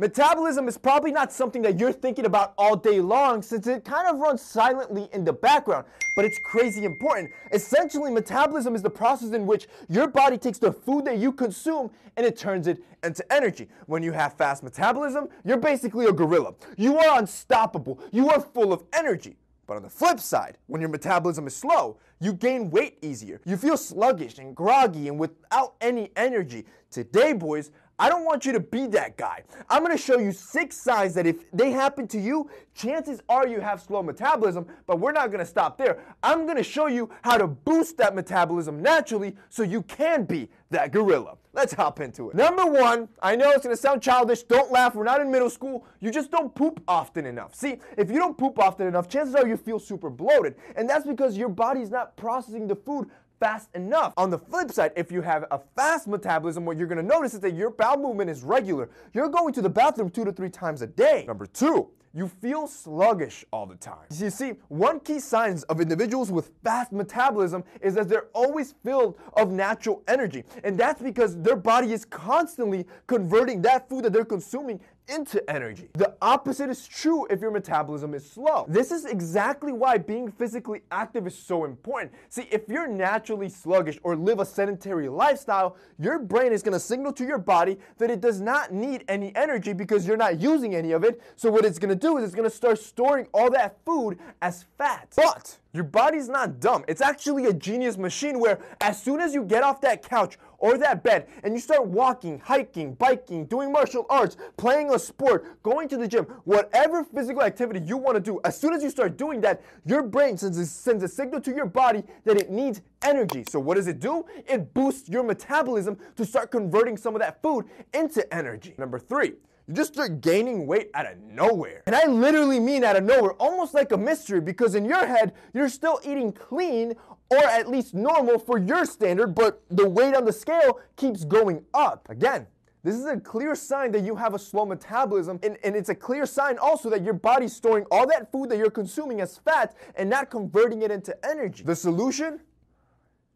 Metabolism is probably not something that you're thinking about all day long since it kind of runs silently in the background, but it's crazy important. Essentially, metabolism is the process in which your body takes the food that you consume and it turns it into energy. When you have fast metabolism, you're basically a gorilla. You are unstoppable. You are full of energy. But on the flip side, when your metabolism is slow, you gain weight easier. You feel sluggish and groggy and without any energy. Today, boys, I don't want you to be that guy. I'm going to show you six signs that if they happen to you, chances are you have slow metabolism, but we're not going to stop there. I'm going to show you how to boost that metabolism naturally so you can be that gorilla. Let's hop into it. Number one, I know it's gonna sound childish, don't laugh, we're not in middle school. You just don't poop often enough. See, if you don't poop often enough, chances are you feel super bloated. And that's because your body's not processing the food fast enough. On the flip side, if you have a fast metabolism, what you're gonna notice is that your bowel movement is regular. You're going to the bathroom two to three times a day. Number two, you feel sluggish all the time. You see, one key signs of individuals with fast metabolism is that they're always filled of natural energy. And that's because their body is constantly converting that food that they're consuming into energy. The opposite is true if your metabolism is slow. This is exactly why being physically active is so important. See, if you're naturally sluggish or live a sedentary lifestyle, your brain is gonna signal to your body that it does not need any energy because you're not using any of it. So, what it's gonna do is it's gonna start storing all that food as fat. But your body's not dumb. It's actually a genius machine where as soon as you get off that couch or that bed and you start walking, hiking, biking, doing martial arts, playing a sport, going to the gym, whatever physical activity you want to do, as soon as you start doing that, your brain sends a, sends a signal to your body that it needs energy. So what does it do? It boosts your metabolism to start converting some of that food into energy. Number three, you just start gaining weight out of nowhere. And I literally mean out of nowhere, almost like a mystery, because in your head, you're still eating clean or at least normal for your standard, but the weight on the scale keeps going up. Again, this is a clear sign that you have a slow metabolism, and, and it's a clear sign also that your body's storing all that food that you're consuming as fat and not converting it into energy. The solution?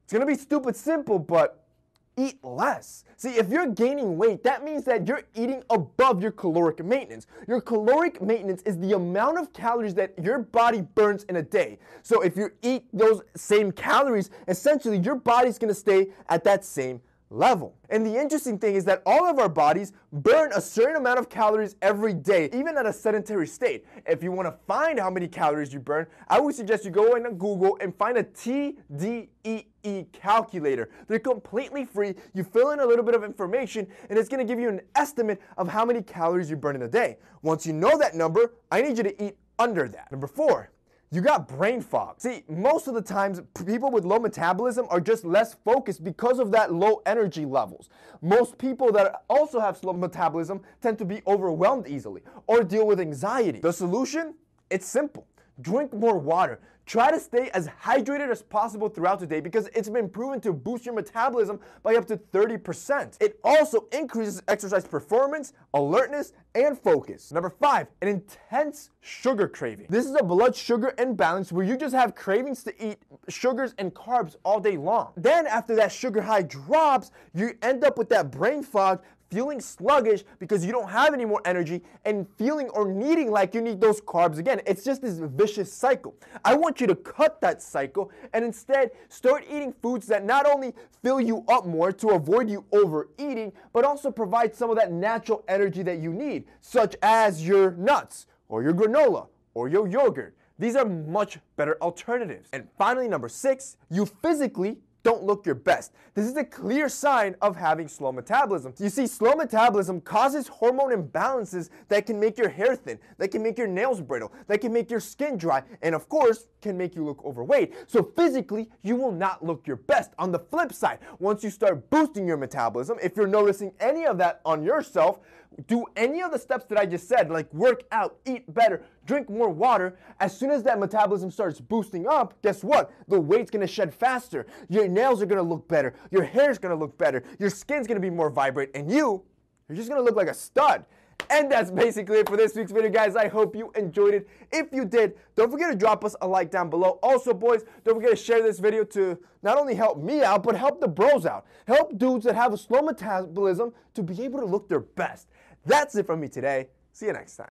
It's gonna be stupid simple, but eat less. See, if you're gaining weight, that means that you're eating above your caloric maintenance. Your caloric maintenance is the amount of calories that your body burns in a day. So if you eat those same calories, essentially your body's gonna stay at that same level. And the interesting thing is that all of our bodies burn a certain amount of calories every day, even at a sedentary state. If you want to find how many calories you burn, I would suggest you go in on Google and find a TDEE calculator. They're completely free. You fill in a little bit of information and it's going to give you an estimate of how many calories you burn in a day. Once you know that number, I need you to eat under that. Number four, you got brain fog. See, most of the times people with low metabolism are just less focused because of that low energy levels. Most people that also have slow metabolism tend to be overwhelmed easily or deal with anxiety. The solution? It's simple drink more water. Try to stay as hydrated as possible throughout the day because it's been proven to boost your metabolism by up to 30%. It also increases exercise performance, alertness, and focus. Number five, an intense sugar craving. This is a blood sugar imbalance where you just have cravings to eat sugars and carbs all day long. Then after that sugar high drops, you end up with that brain fog feeling sluggish because you don't have any more energy, and feeling or needing like you need those carbs again. It's just this vicious cycle. I want you to cut that cycle and instead start eating foods that not only fill you up more to avoid you overeating, but also provide some of that natural energy that you need, such as your nuts or your granola or your yogurt. These are much better alternatives. And finally, number six, you physically don't look your best. This is a clear sign of having slow metabolism. You see, slow metabolism causes hormone imbalances that can make your hair thin, that can make your nails brittle, that can make your skin dry, and of course, can make you look overweight. So physically, you will not look your best. On the flip side, once you start boosting your metabolism, if you're noticing any of that on yourself, do any of the steps that I just said, like work out, eat better, drink more water, as soon as that metabolism starts boosting up, guess what? The weight's gonna shed faster. Your nails are gonna look better. Your hair's gonna look better. Your skin's gonna be more vibrant. And you, you're just gonna look like a stud. And that's basically it for this week's video, guys. I hope you enjoyed it. If you did, don't forget to drop us a like down below. Also, boys, don't forget to share this video to not only help me out, but help the bros out. Help dudes that have a slow metabolism to be able to look their best. That's it from me today. See you next time.